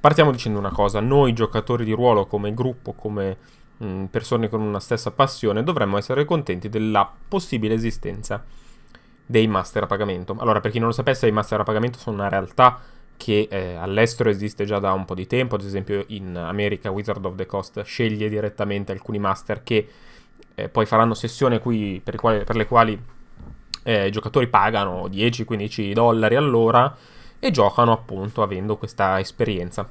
Partiamo dicendo una cosa, noi giocatori di ruolo come gruppo, come mh, mm, persone con una stessa passione, dovremmo essere contenti della possibile esistenza dei master a pagamento. Allora, per chi non lo sapesse, i master a pagamento sono una realtà che eh, all'estero esiste già da un po' di tempo, ad esempio in America Wizard of the Coast sceglie direttamente alcuni master che eh, poi faranno sessione cui, per, quali, per, le quali eh, i giocatori pagano 10-15 dollari all'ora e giocano appunto avendo questa esperienza.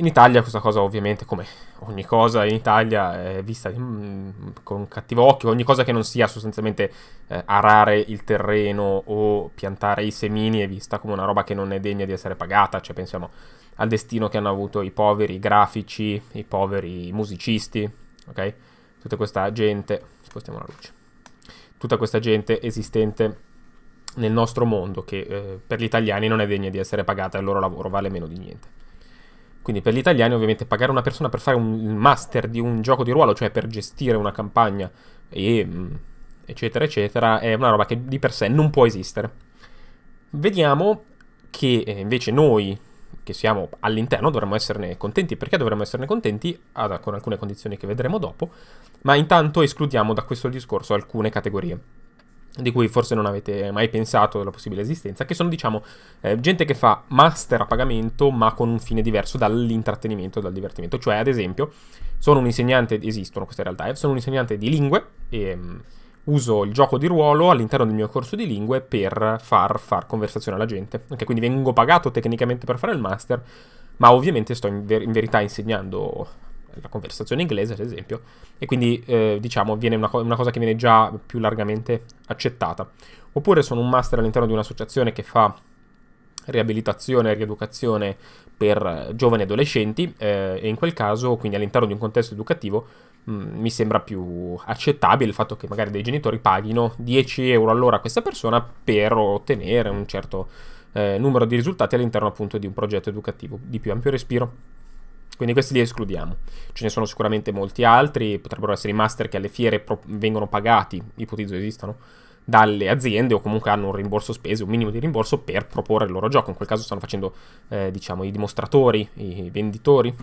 In Italia questa cosa ovviamente, come ogni cosa in Italia, è vista mm, con cattivo occhio, ogni cosa che non sia sostanzialmente eh, arare il terreno o piantare i semini è vista come una roba che non è degna di essere pagata, cioè pensiamo al destino che hanno avuto i poveri grafici, i poveri musicisti, ok? Tutta questa gente, spostiamo la luce, tutta questa gente esistente nel nostro mondo, che eh, per gli italiani non è degna di essere pagata, il loro lavoro vale meno di niente. Quindi per gli italiani ovviamente pagare una persona per fare un master di un gioco di ruolo, cioè per gestire una campagna e mm, eccetera eccetera, è una roba che di per sé non può esistere. Vediamo che eh, invece noi che siamo all'interno dovremmo esserne contenti, perché dovremmo esserne contenti ad, con alcune condizioni che vedremo dopo, ma intanto escludiamo da questo discorso alcune categorie di cui forse non avete mai pensato della possibile esistenza, che sono diciamo eh, gente che fa master a pagamento ma con un fine diverso dall'intrattenimento, dal divertimento, cioè ad esempio sono un insegnante, esistono queste realtà, eh, sono un insegnante di lingue e um, uso il gioco di ruolo all'interno del mio corso di lingue per far, far conversazione alla gente, ok? Quindi vengo pagato tecnicamente per fare il master, ma ovviamente sto in, ver- in verità insegnando la conversazione inglese, ad esempio, e quindi eh, diciamo viene una, co- una, cosa che viene già più largamente accettata. Oppure sono un master all'interno di un'associazione che fa riabilitazione e rieducazione per giovani adolescenti eh, e in quel caso, quindi all'interno di un contesto educativo, mh, mm, mi sembra più accettabile il fatto che magari dei genitori paghino 10 euro all'ora a questa persona per ottenere un certo eh, numero di risultati all'interno appunto di un progetto educativo di più ampio respiro. Quindi questi li escludiamo. Ce ne sono sicuramente molti altri, potrebbero essere i master che alle fiere pro- vengono pagati, ipotizzo esistano, dalle aziende o comunque hanno un rimborso spese, un minimo di rimborso per proporre il loro gioco. In quel caso stanno facendo, eh, diciamo, i dimostratori, i venditori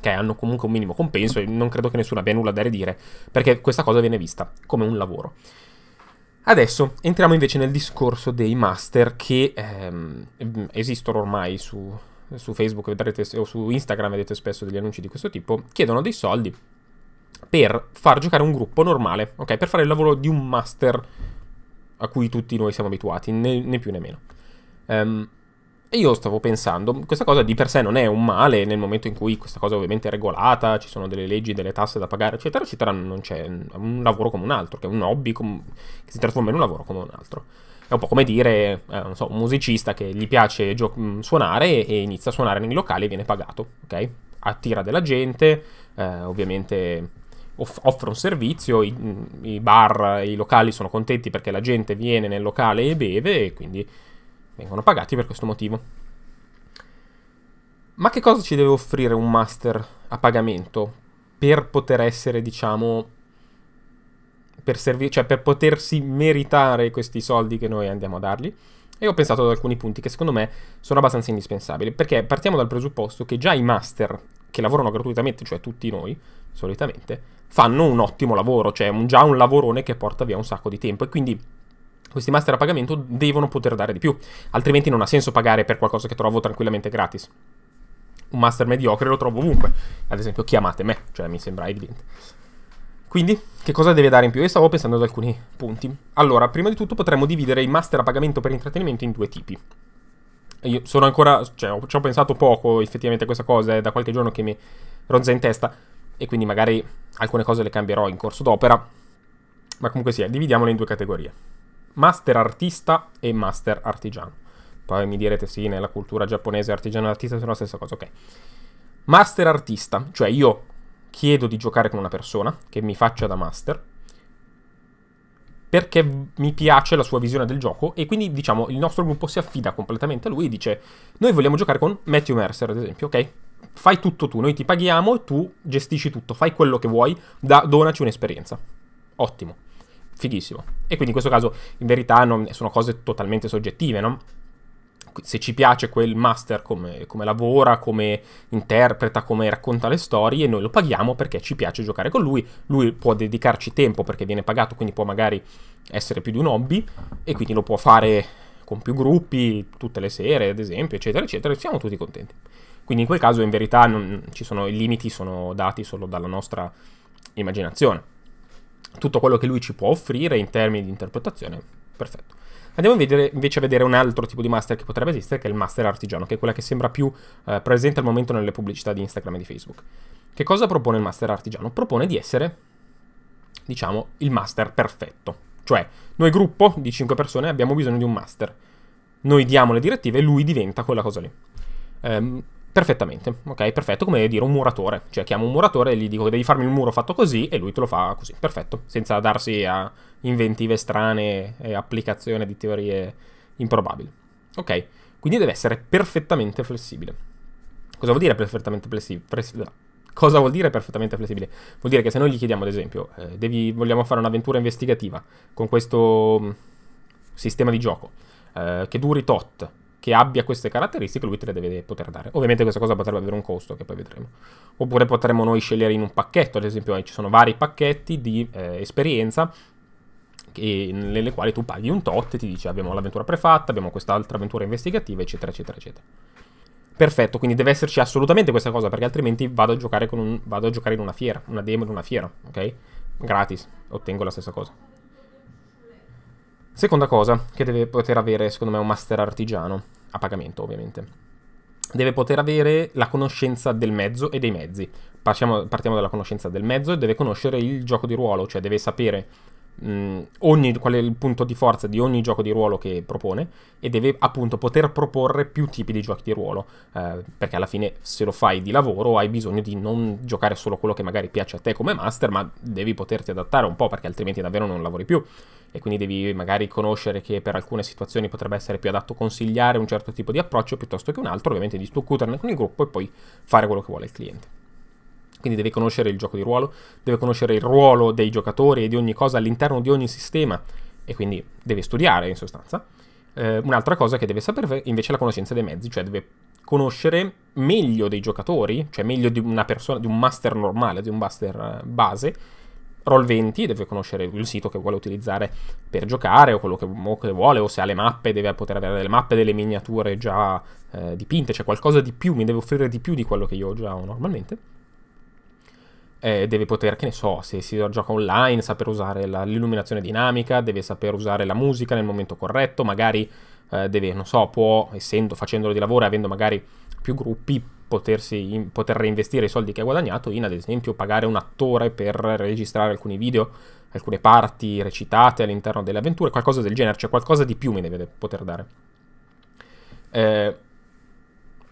che hanno comunque un minimo compenso e non credo che nessuno abbia nulla da ridire, perché questa cosa viene vista come un lavoro. Adesso entriamo invece nel discorso dei master che ehm, esistono ormai su, su Facebook vedrete, o su Instagram vedete spesso degli annunci di questo tipo, chiedono dei soldi per far giocare un gruppo normale, ok? Per fare il lavoro di un master a cui tutti noi siamo abituati, né, né più né meno. Um, e io stavo pensando, questa cosa di per sé non è un male nel momento in cui questa cosa ovviamente è regolata, ci sono delle leggi, delle tasse da pagare, eccetera, eccetera, non c'è un lavoro come un altro, che è un hobby com- che si trasforma in un lavoro come un altro. È un po' come dire, eh, non so, un musicista che gli piace gio- mm, suonare e inizia a suonare nei locali e viene pagato, ok? Attira della gente, eh, ovviamente off- offre un servizio, i-, mm, i bar, i locali sono contenti perché la gente viene nel locale e beve e quindi Vengono pagati per questo motivo. Ma che cosa ci deve offrire un master a pagamento per poter essere, diciamo, per servire, cioè per potersi meritare questi soldi che noi andiamo a dargli? E ho pensato ad alcuni punti che secondo me sono abbastanza indispensabili, perché partiamo dal presupposto che già i master che lavorano gratuitamente, cioè tutti noi, solitamente, fanno un ottimo lavoro, cioè un, già un lavorone che porta via un sacco di tempo e quindi questi master a pagamento devono poter dare di più, altrimenti non ha senso pagare per qualcosa che trovo tranquillamente gratis. Un master mediocre lo trovo ovunque, ad esempio chiamate me, cioè mi sembra evidente. Quindi, che cosa deve dare in più? Io stavo pensando ad alcuni punti. Allora, prima di tutto potremmo dividere i master a pagamento per intrattenimento in due tipi. Io sono ancora, cioè, ho, ci ho pensato poco effettivamente a questa cosa, è da qualche giorno che mi ronza in testa, e quindi magari alcune cose le cambierò in corso d'opera, ma comunque sia, dividiamole in due categorie master artista e master artigiano. Poi mi direte sì, nella cultura giapponese artigiano e artista sono la stessa cosa, ok. Master artista, cioè io chiedo di giocare con una persona che mi faccia da master perché mi piace la sua visione del gioco e quindi diciamo il nostro gruppo si affida completamente a lui e dice noi vogliamo giocare con Matthew Mercer ad esempio, ok? Fai tutto tu, noi ti paghiamo e tu gestisci tutto, fai quello che vuoi, da, donaci un'esperienza. Ottimo fighissimo. E quindi in questo caso in verità non, sono cose totalmente soggettive, no? Se ci piace quel master come, come, lavora, come interpreta, come racconta le storie, noi lo paghiamo perché ci piace giocare con lui. Lui può dedicarci tempo perché viene pagato, quindi può magari essere più di un hobby e quindi lo può fare con più gruppi, tutte le sere, ad esempio, eccetera, eccetera. E siamo tutti contenti. Quindi in quel caso in verità non, sono, i limiti sono dati solo dalla nostra immaginazione tutto quello che lui ci può offrire in termini di interpretazione, perfetto. Andiamo a vedere, invece a vedere un altro tipo di master che potrebbe esistere, che è il master artigiano, che è quella che sembra più eh, presente al momento nelle pubblicità di Instagram e di Facebook. Che cosa propone il master artigiano? Propone di essere, diciamo, il master perfetto. Cioè, noi gruppo di 5 persone abbiamo bisogno di un master. Noi diamo le direttive e lui diventa quella cosa lì. Um, Perfettamente, ok, perfetto, come dire un muratore, cioè chiamo un muratore e gli dico che devi farmi il muro fatto così e lui te lo fa così, perfetto, senza darsi a inventive strane e eh, applicazione di teorie improbabili. Ok, quindi deve essere perfettamente flessibile. Cosa vuol dire perfettamente flessibile? Cosa vuol dire perfettamente flessibile? Vuol dire che se noi gli chiediamo, ad esempio, eh, devi, vogliamo fare un'avventura investigativa con questo mm, sistema di gioco eh, che duri tot, che abbia queste caratteristiche, lui te le deve poter dare. Ovviamente questa cosa potrebbe avere un costo che poi vedremo. Oppure potremmo noi scegliere in un pacchetto, ad esempio eh, ci sono vari pacchetti di eh, esperienza che, nelle quali tu paghi un tot e ti dice abbiamo l'avventura prefatta, abbiamo quest'altra avventura investigativa, eccetera, eccetera, eccetera. Perfetto, quindi deve esserci assolutamente questa cosa, perché altrimenti vado a giocare, un, vado a giocare in una fiera, una demo in una fiera, ok? Gratis, ottengo la stessa cosa. Seconda cosa che deve poter avere, secondo me, un master artigiano a pagamento ovviamente. Deve poter avere la conoscenza del mezzo e dei mezzi. Partiamo, partiamo dalla conoscenza del mezzo e deve conoscere il gioco di ruolo, cioè deve sapere mh, mm, ogni, qual è il punto di forza di ogni gioco di ruolo che propone e deve appunto poter proporre più tipi di giochi di ruolo, eh, perché alla fine se lo fai di lavoro hai bisogno di non giocare solo quello che magari piace a te come master, ma devi poterti adattare un po' perché altrimenti davvero non lavori più e quindi devi magari conoscere che per alcune situazioni potrebbe essere più adatto consigliare un certo tipo di approccio piuttosto che un altro, ovviamente discuterne con il gruppo e poi fare quello che vuole il cliente. Quindi deve conoscere il gioco di ruolo, deve conoscere il ruolo dei giocatori e di ogni cosa all'interno di ogni sistema e quindi deve studiare in sostanza. Eh, un'altra cosa che deve sapere invece è la conoscenza dei mezzi, cioè deve conoscere meglio dei giocatori, cioè meglio di una persona, di un master normale, di un master eh, base. Roll20 deve conoscere il sito che vuole utilizzare per giocare o quello che, o che, vuole, o se ha le mappe deve poter avere delle mappe, delle miniature già eh, dipinte, cioè qualcosa di più, mi deve offrire di più di quello che io già ho normalmente eh, deve poter, che ne so, se si gioca online, saper usare la, l'illuminazione dinamica, deve saper usare la musica nel momento corretto, magari eh, deve, non so, può, essendo, facendolo di lavoro, e avendo magari più gruppi, potersi, in, poter reinvestire i soldi che ha guadagnato in, ad esempio, pagare un attore per registrare alcuni video, alcune parti recitate all'interno delle avventure, qualcosa del genere, cioè qualcosa di più mi deve poter dare. Eh,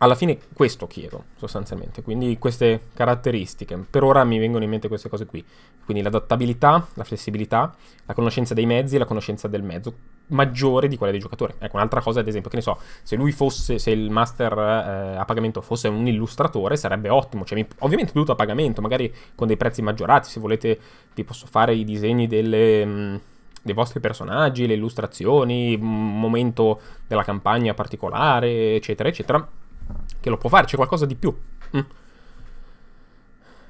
alla fine questo chiedo sostanzialmente, quindi queste caratteristiche. Per ora mi vengono in mente queste cose qui, quindi l'adattabilità, la flessibilità, la conoscenza dei mezzi e la conoscenza del mezzo maggiore di quella dei giocatori. Ecco, un'altra cosa ad esempio, che ne so, se lui fosse, se il master eh, a pagamento fosse un illustratore sarebbe ottimo, cioè, ovviamente tutto a pagamento, magari con dei prezzi maggiorati, se volete vi posso fare i disegni delle... Mh, mm, dei vostri personaggi, le illustrazioni, un mm, momento della campagna particolare, eccetera, eccetera che lo può fare, c'è qualcosa di più. Mm.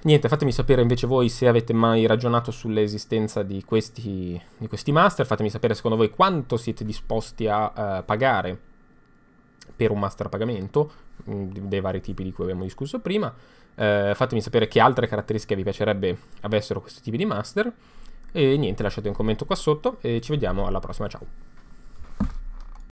Niente, fatemi sapere invece voi se avete mai ragionato sull'esistenza di questi, di questi master, fatemi sapere secondo voi quanto siete disposti a uh, pagare per un master a pagamento, mh, mm, dei vari tipi di cui abbiamo discusso prima, uh, fatemi sapere che altre caratteristiche vi piacerebbe avessero questi tipi di master e niente, lasciate un commento qua sotto e ci vediamo alla prossima, ciao!